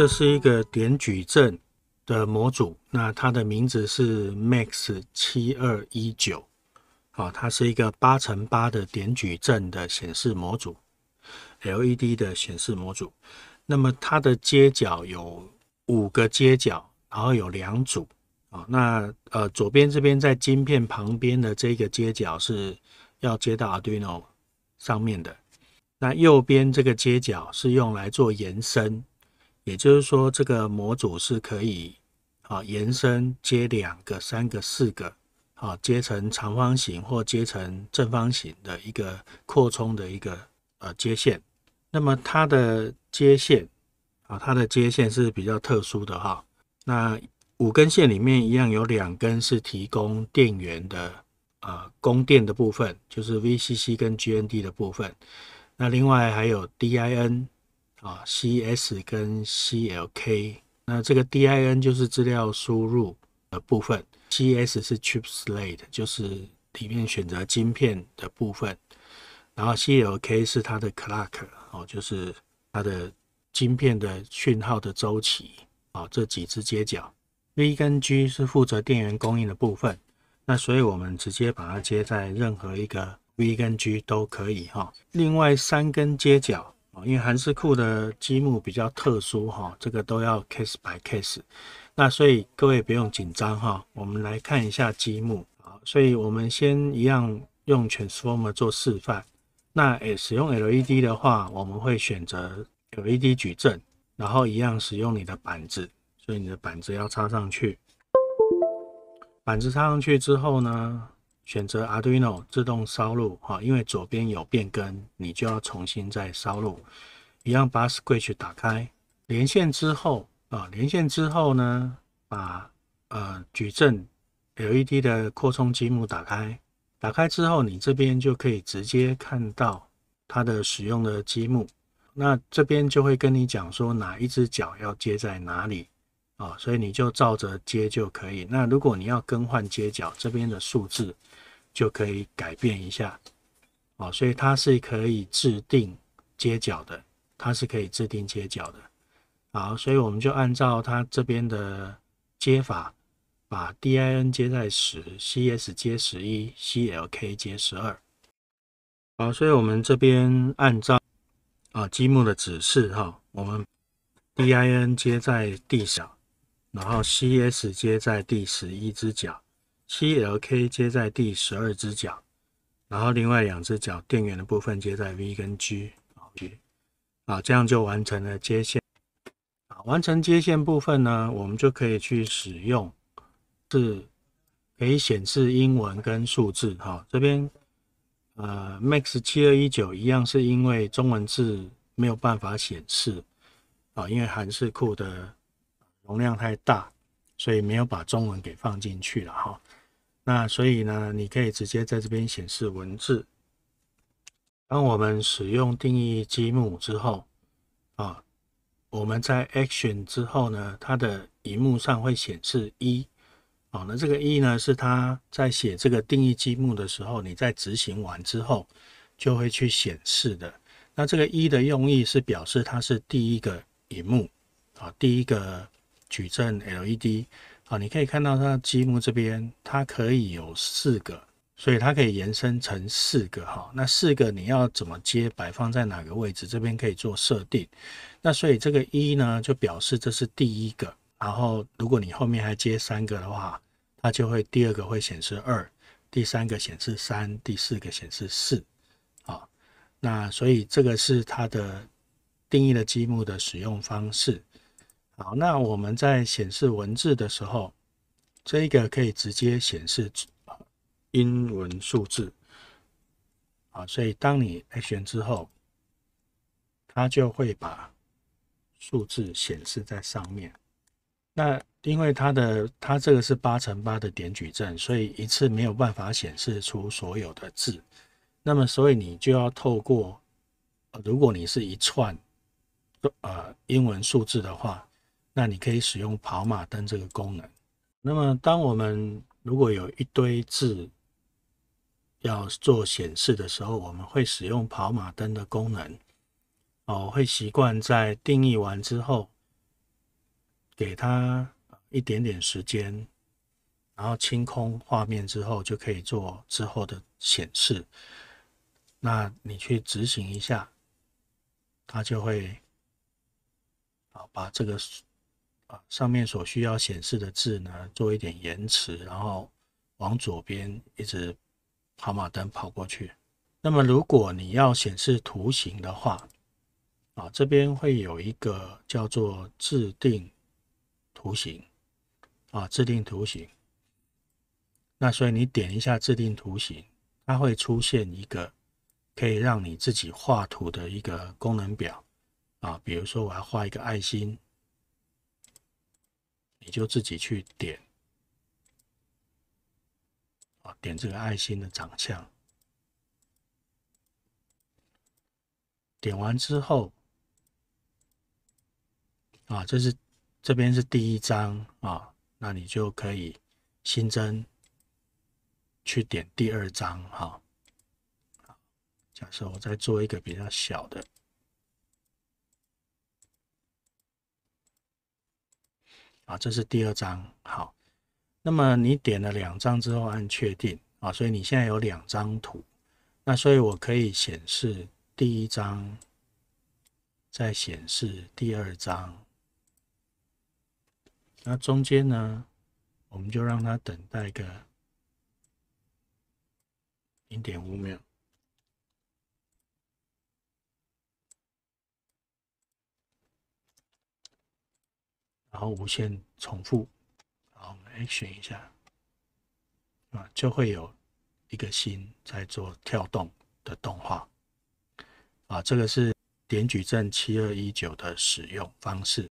这是一个点矩阵的模组，那它的名字是 MAX 七二一九，啊，它是一个八乘八的点矩阵的显示模组，LED 的显示模组。那么它的接角有五个接角，然后有两组，啊，那呃，左边这边在晶片旁边的这个接角是要接到 Arduino 上面的，那右边这个接角是用来做延伸。也就是说，这个模组是可以啊延伸接两个、三个、四个，啊接成长方形或接成正方形的一个扩充的一个呃接线。那么它的接线啊，它的接线是比较特殊的哈。那五根线里面一样有两根是提供电源的啊供电的部分，就是 VCC 跟 GND 的部分。那另外还有 DIN。啊，CS 跟 CLK，那这个 DIN 就是资料输入的部分，CS 是 chip s l a t e 就是里面选择晶片的部分，然后 CLK 是它的 clock 哦，就是它的晶片的讯号的周期啊，这几只接角。v 跟 G 是负责电源供应的部分，那所以我们直接把它接在任何一个 V 跟 G 都可以哈，另外三根接角因为韩式库的积木比较特殊哈，这个都要 case by case，那所以各位不用紧张哈。我们来看一下积木，所以我们先一样用 transformer 做示范。那诶，使用 LED 的话，我们会选择 LED 矩阵，然后一样使用你的板子，所以你的板子要插上去。板子插上去之后呢？选择 Arduino 自动烧录哈，因为左边有变更，你就要重新再烧录。一样把 Switch 打开，连线之后啊，连线之后呢，把呃矩阵 LED 的扩充积木打开，打开之后，你这边就可以直接看到它的使用的积木。那这边就会跟你讲说哪一只脚要接在哪里。啊，所以你就照着接就可以。那如果你要更换接脚这边的数字，就可以改变一下。哦，所以它是可以制定接脚的，它是可以制定接脚的。好，所以我们就按照它这边的接法，把 D I N 接在十，C S 接十一，C L K 接十二。好，所以我们这边按照啊积木的指示哈，我们 D I N 接在地上。然后 C S 接在第十一只脚，C L K 接在第十二只脚，然后另外两只脚电源的部分接在 V 跟 G，啊，这样就完成了接线，啊，完成接线部分呢，我们就可以去使用，是可以显示英文跟数字，好，这边呃 MAX 七二一九一样是因为中文字没有办法显示，啊，因为韩式库的。容量太大，所以没有把中文给放进去了哈。那所以呢，你可以直接在这边显示文字。当我们使用定义积木之后，啊，我们在 action 之后呢，它的荧幕上会显示一。啊，那这个一呢，是它在写这个定义积木的时候，你在执行完之后就会去显示的。那这个一的用意是表示它是第一个荧幕啊，第一个。矩阵 LED，好，你可以看到它积木这边，它可以有四个，所以它可以延伸成四个哈。那四个你要怎么接，摆放在哪个位置，这边可以做设定。那所以这个一呢，就表示这是第一个。然后如果你后面还接三个的话，它就会第二个会显示二，第三个显示三，第四个显示四啊。那所以这个是它的定义的积木的使用方式。好，那我们在显示文字的时候，这一个可以直接显示英文数字。好，所以当你 Action 之后，它就会把数字显示在上面。那因为它的它这个是八乘八的点矩阵，所以一次没有办法显示出所有的字。那么，所以你就要透过，如果你是一串呃英文数字的话。那你可以使用跑马灯这个功能。那么，当我们如果有一堆字要做显示的时候，我们会使用跑马灯的功能。哦，会习惯在定义完之后，给它一点点时间，然后清空画面之后，就可以做之后的显示。那你去执行一下，它就会，啊，把这个。上面所需要显示的字呢，做一点延迟，然后往左边一直跑马灯跑过去。那么，如果你要显示图形的话，啊，这边会有一个叫做“制定图形”，啊，制定图形。那所以你点一下“制定图形”，它会出现一个可以让你自己画图的一个功能表。啊，比如说我要画一个爱心。你就自己去点啊，点这个爱心的长相。点完之后，啊，这是这边是第一张啊，那你就可以新增去点第二张哈。假设我再做一个比较小的。啊，这是第二张，好。那么你点了两张之后按确定啊，所以你现在有两张图，那所以我可以显示第一张，在显示第二张，那中间呢，我们就让它等待个零点五秒。然后无限重复，然后我们 action 一下，啊，就会有一个心在做跳动的动画，啊，这个是点矩阵七二一九的使用方式。